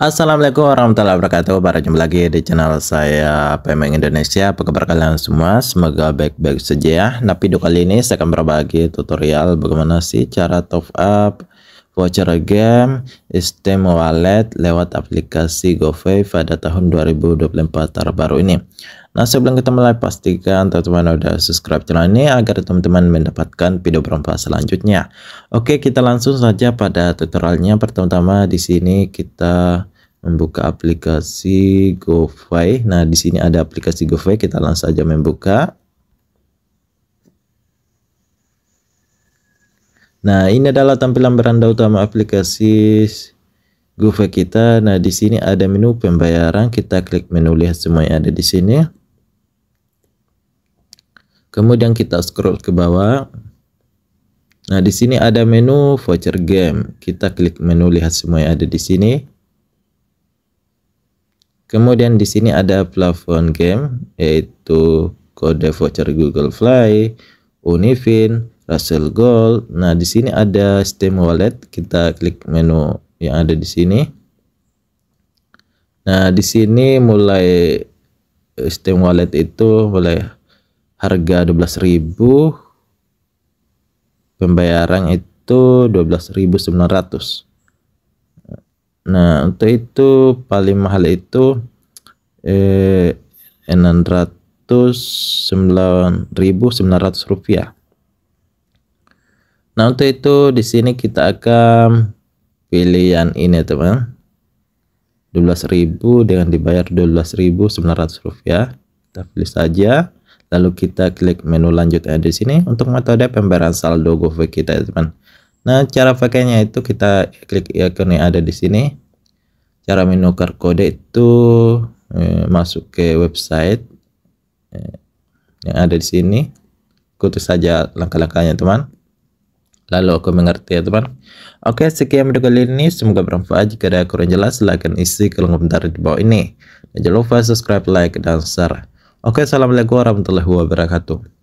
Assalamualaikum warahmatullahi wabarakatuh Berjumpa lagi di channel saya Pemeng Indonesia Apa kabar kalian semua Semoga baik-baik saja ya Nah video kali ini saya akan berbagi tutorial Bagaimana sih cara top up voucher game Steam Wallet lewat aplikasi GoPay pada tahun 2024 terbaru ini. Nah sebelum kita mulai pastikan teman-teman udah subscribe channel ini agar teman-teman mendapatkan video berupa selanjutnya. Oke kita langsung saja pada tutorialnya. Pertama-tama di sini kita membuka aplikasi GoPay. Nah di sini ada aplikasi GoPay kita langsung saja membuka. Nah, ini adalah tampilan beranda utama aplikasi Gova kita. Nah, di sini ada menu pembayaran. Kita klik menu lihat semua yang ada di sini. Kemudian kita scroll ke bawah. Nah, di sini ada menu voucher game. Kita klik menu lihat semua yang ada di sini. Kemudian di sini ada plafon game yaitu kode voucher Google Fly Unifin, Russell Gold. Nah, di sini ada Steam Wallet. Kita klik menu yang ada di sini. Nah, di sini mulai eh, Steam Wallet itu mulai harga 12.000 pembayaran itu 12.900. Nah, untuk itu paling mahal itu eh rupiah Nah, untuk itu di sini kita akan pilihan ini, ya, teman. 12.000 dengan dibayar 12.900 rupiah. Kita pilih saja. Lalu kita klik menu lanjutnya di sini untuk metode pemberian saldo GoPay kita, ya, teman. Nah, cara pakainya itu kita klik icon yang ada di sini. Cara menukar kode itu eh, masuk ke website eh, yang ada di sini. Ikuti saja langkah-langkahnya, teman lalu aku mengerti ya teman oke sekian video kali ini semoga bermanfaat jika ada kurang jelas silahkan isi kolom komentar di bawah ini dan jangan lupa subscribe like dan share oke assalamualaikum warahmatullahi wabarakatuh